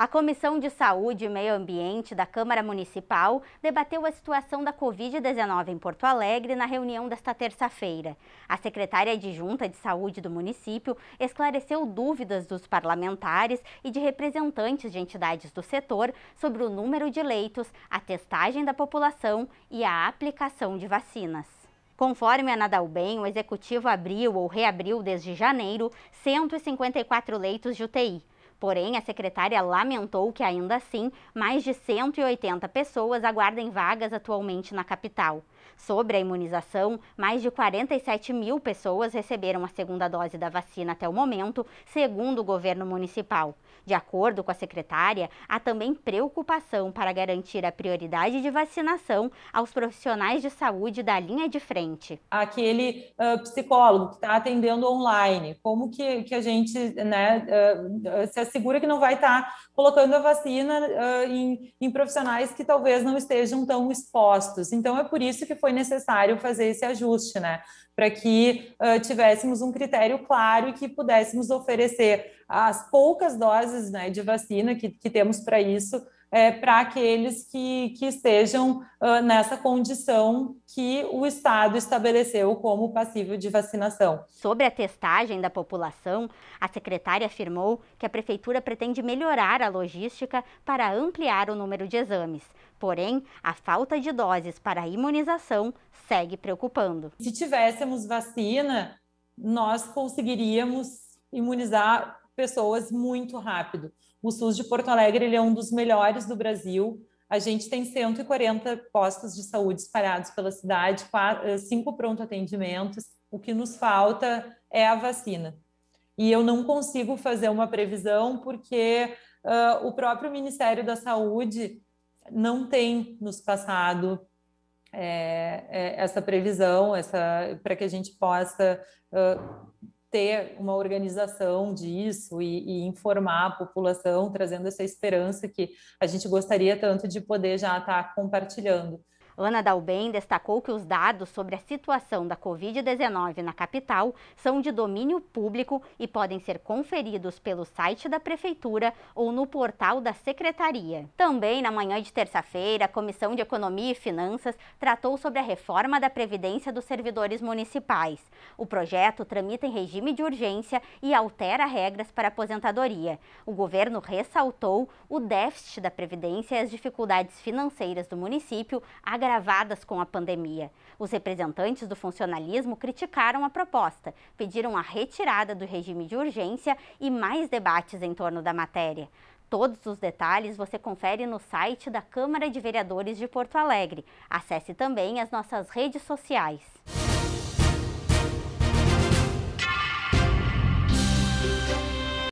A Comissão de Saúde e Meio Ambiente da Câmara Municipal debateu a situação da Covid-19 em Porto Alegre na reunião desta terça-feira. A secretária adjunta de, de Saúde do município esclareceu dúvidas dos parlamentares e de representantes de entidades do setor sobre o número de leitos, a testagem da população e a aplicação de vacinas. Conforme a Nadalbem, o executivo abriu ou reabriu desde janeiro 154 leitos de UTI. Porém, a secretária lamentou que ainda assim mais de 180 pessoas aguardem vagas atualmente na capital. Sobre a imunização, mais de 47 mil pessoas receberam a segunda dose da vacina até o momento, segundo o governo municipal. De acordo com a secretária, há também preocupação para garantir a prioridade de vacinação aos profissionais de saúde da linha de frente. Aquele uh, psicólogo que está atendendo online, como que, que a gente né, uh, se assegura que não vai estar tá colocando a vacina uh, em, em profissionais que talvez não estejam tão expostos? Então, é por isso que que foi necessário fazer esse ajuste, né? Para que uh, tivéssemos um critério claro e que pudéssemos oferecer as poucas doses né, de vacina que, que temos para isso, é, para aqueles que, que estejam uh, nessa condição que o Estado estabeleceu como passível de vacinação. Sobre a testagem da população, a secretária afirmou que a Prefeitura pretende melhorar a logística para ampliar o número de exames. Porém, a falta de doses para imunização segue preocupando. Se tivéssemos vacina, nós conseguiríamos imunizar pessoas muito rápido. O SUS de Porto Alegre ele é um dos melhores do Brasil. A gente tem 140 postos de saúde espalhados pela cidade, eh, cinco pronto atendimentos. O que nos falta é a vacina. E eu não consigo fazer uma previsão porque uh, o próprio Ministério da Saúde não tem nos passado é, é, essa previsão, essa para que a gente possa uh, ter uma organização disso e, e, informar a população, trazendo essa esperança que a gente gostaria tanto de poder já estar compartilhando. Ana Dalben destacou que os dados sobre a situação da Covid-19 na capital são de domínio público e podem ser conferidos pelo site da Prefeitura ou no portal da Secretaria. Também na manhã de terça-feira, a Comissão de Economia e Finanças tratou sobre a reforma da Previdência dos Servidores Municipais. O projeto tramita em regime de urgência e altera regras para aposentadoria. O governo ressaltou o déficit da Previdência e as dificuldades financeiras do município, agravando agravadas com a pandemia. Os representantes do funcionalismo criticaram a proposta, pediram a retirada do regime de urgência e mais debates em torno da matéria. Todos os detalhes você confere no site da Câmara de Vereadores de Porto Alegre. Acesse também as nossas redes sociais.